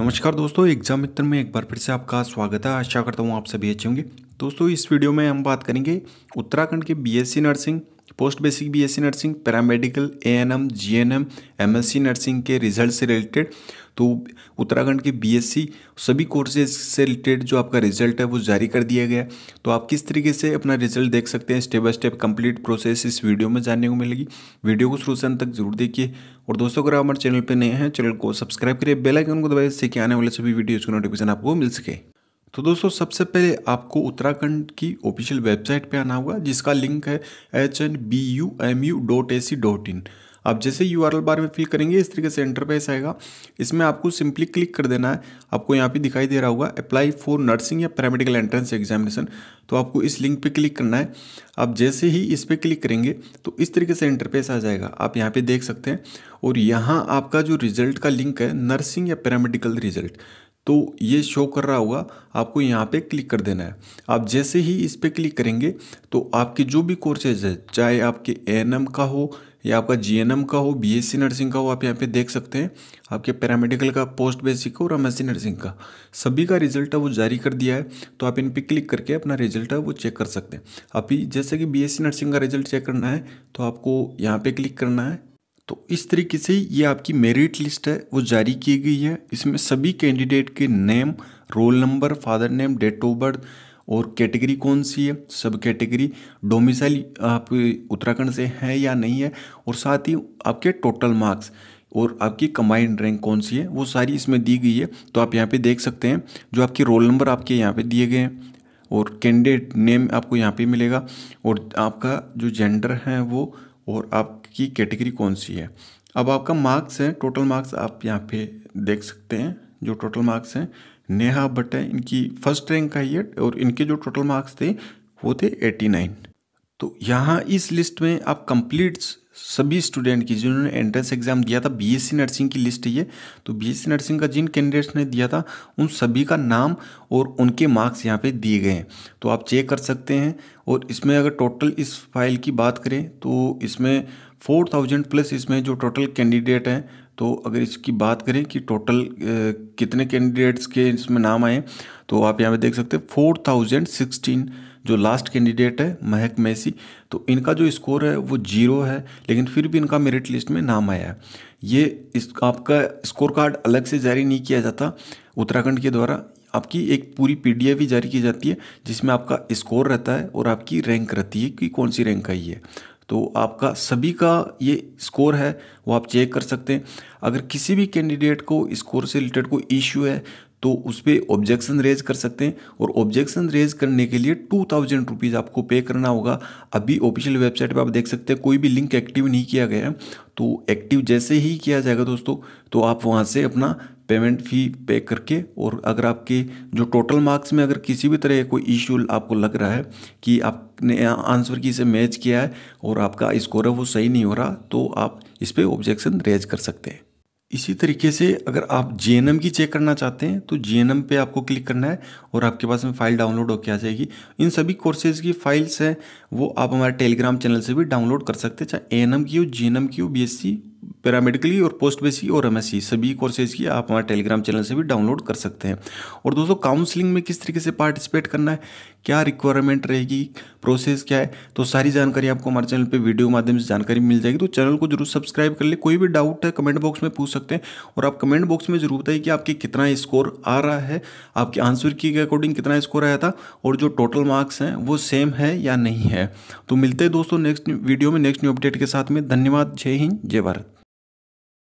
नमस्कार दोस्तों एग्जाम मित्र में एक बार फिर से आपका स्वागत है आशा करता हूँ आप सभी अच्छे होंगे दोस्तों इस वीडियो में हम बात करेंगे उत्तराखंड के BSc nursing post basic B S nursing paramedical A N M G N M M S C nursing के रिजल्ट से रिलेटेड तो उत्तराखंड के बी एस सी सभी कोर्सेज से रिलेटेड जो आपका रिजल्ट है वो जारी कर दिया गया तो आप किस तरीके से अपना रिजल्ट देख सकते हैं step by step complete process इस वीडियो में जानने को मिलेगी वीडियो को शुरू से अंत तक जरूर देखिए और दोस्तों अगर आप हमारे चैनल पर नए हैं चैनल को सब्सक्राइब करिए बेलाइकन को दबाए जिससे कि आने वाले सभी वीडियोज़ की नोटिफिकेशन आपको मिल सके तो दोस्तों सबसे पहले आपको उत्तराखंड की ऑफिशियल वेबसाइट पे आना होगा जिसका लिंक है H N B U M U dot A C dot in आप जैसे यू आर एल बार में फिल करेंगे इस तरीके से इंटरफेस आएगा इसमें आपको सिंपली क्लिक कर देना है आपको यहाँ पे दिखाई दे रहा होगा अप्लाई फॉर नर्सिंग या पैरामेडिकल एंट्रेंस एग्जामिनेशन तो आपको इस लिंक पे क्लिक करना है आप जैसे ही इस पर क्लिक करेंगे तो इस तरीके से इंटरफेस आ जाएगा आप यहाँ पे देख सकते हैं और यहाँ आपका जो रिजल्ट का लिंक है नर्सिंग या पैरामेडिकल रिजल्ट तो ये शो कर रहा होगा आपको यहाँ पे क्लिक कर देना है आप जैसे ही इस पर क्लिक करेंगे तो आपके जो भी कोर्सेज है चाहे आपके एएनएम का हो या आपका जीएनएम का हो बीएससी नर्सिंग का हो आप यहाँ पे देख सकते हैं आपके पैरामेडिकल का पोस्ट बेसिक और एमएससी नर्सिंग का सभी का रिजल्ट है वो जारी कर दिया है तो आप इन पर क्लिक करके अपना रिजल्ट है वो चेक कर सकते हैं अभी जैसे कि बी नर्सिंग का रिजल्ट चेक करना है तो आपको यहाँ पर क्लिक करना है तो इस तरीके से ये आपकी मेरिट लिस्ट है वो जारी की गई है इसमें सभी कैंडिडेट के name roll number father name date of birth और कैटेगरी कौन सी है सब कैटेगरी डोमिसाइल आप उत्तराखंड से हैं या नहीं है और साथ ही आपके टोटल मार्क्स और आपकी कंबाइंड रैंक कौन सी है वो सारी इसमें दी गई है तो आप यहाँ पे देख सकते हैं जो आपके रोल नंबर आपके यहाँ पे दिए गए हैं और कैंडिडेट नेम आपको यहाँ पे मिलेगा और आपका जो जेंडर है वो और आप की कैटेगरी कौन सी है अब आपका मार्क्स है टोटल मार्क्स आप यहाँ पे देख सकते हैं जो टोटल मार्क्स हैं नेहा भट्ट है इनकी फर्स्ट रैंक का ये और इनके जो टोटल मार्क्स थे वो थे एटी नाइन तो यहाँ इस लिस्ट में आप कंप्लीट्स सभी स्टूडेंट की जिन्होंने एंट्रेंस एग्जाम दिया था बीएससी नर्सिंग की लिस्ट है ये तो बीएससी नर्सिंग का जिन कैंडिडेट्स ने दिया था उन सभी का नाम और उनके मार्क्स यहाँ पे दिए गए हैं तो आप चेक कर सकते हैं और इसमें अगर टोटल इस फाइल की बात करें तो इसमें फोर थाउजेंड प्लस इसमें जो टोटल कैंडिडेट हैं तो अगर इसकी बात करें कि टोटल कितने कैंडिडेट्स के इसमें नाम आए तो आप यहाँ पर देख सकते हैं फोर थाउजेंड सिक्सटीन जो लास्ट कैंडिडेट है महक मैसी तो इनका जो स्कोर है वो जीरो है लेकिन फिर भी इनका मेरिट लिस्ट में नाम आया है ये इस आपका स्कोर कार्ड अलग से जारी नहीं किया जाता उत्तराखंड के द्वारा आपकी एक पूरी पीडीएफ भी जारी की जाती है जिसमें आपका स्कोर रहता है और आपकी रैंक रहती है कि कौन सी रैंक आई है तो आपका सभी का ये स्कोर है वो आप चेक कर सकते हैं अगर किसी भी कैंडिडेट को स्कोर से रिलेटेड कोई इश्यू है तो उस पर ऑब्जेक्शन रेज कर सकते हैं और ऑब्जेक्शन रेज करने के लिए टू थाउजेंड रुपीज़ आपको पे करना होगा अभी ऑफिशियल वेबसाइट पर आप देख सकते हैं कोई भी लिंक एक्टिव नहीं किया गया है तो एक्टिव जैसे ही किया जाएगा दोस्तों तो आप वहाँ से अपना पेमेंट फ़ी पे करके और अगर आपके जो टोटल मार्क्स में अगर किसी भी तरह कोई इशू आपको लग रहा है कि आपने आंसर की से मैच किया है और आपका स्कोर है वो सही नहीं हो रहा तो आप इस पर ऑब्जेक्शन रेज कर सकते हैं इसी तरीके से अगर आप जे की चेक करना चाहते हैं तो जे पे आपको क्लिक करना है और आपके पास में फ़ाइल डाउनलोड होकर आ जाएगी इन सभी कोर्सेज़ की फाइल्स हैं वो आप हमारे टेलीग्राम चैनल से भी डाउनलोड कर सकते हैं चाहे ए की हो जे की हो बी पैरामेडिकली और पोस्ट बेसिक और एमएससी सभी कोर्सेज की आप हमारे टेलीग्राम चैनल से भी डाउनलोड कर सकते हैं और दोस्तों काउंसलिंग में किस तरीके से पार्टिसिपेट करना है क्या रिक्वायरमेंट रहेगी प्रोसेस क्या है तो सारी जानकारी आपको हमारे चैनल पे वीडियो माध्यम से जानकारी मिल जाएगी तो चैनल को जरूर सब्सक्राइब कर ले कोई भी डाउट है कमेंट बॉक्स में पूछ सकते हैं और आप कमेंट बॉक्स में जरूर बताइए कि आपके कितना स्कोर आ रहा है आपके आंसर की के अकॉर्डिंग कितना स्कोर आया था और जो टोटल मार्क्स हैं वो सेम है या नहीं है तो मिलते हैं दोस्तों नेक्स्ट वीडियो में नेक्स्ट न्यू अपडेट के साथ में धन्यवाद जय हिंद जय भारत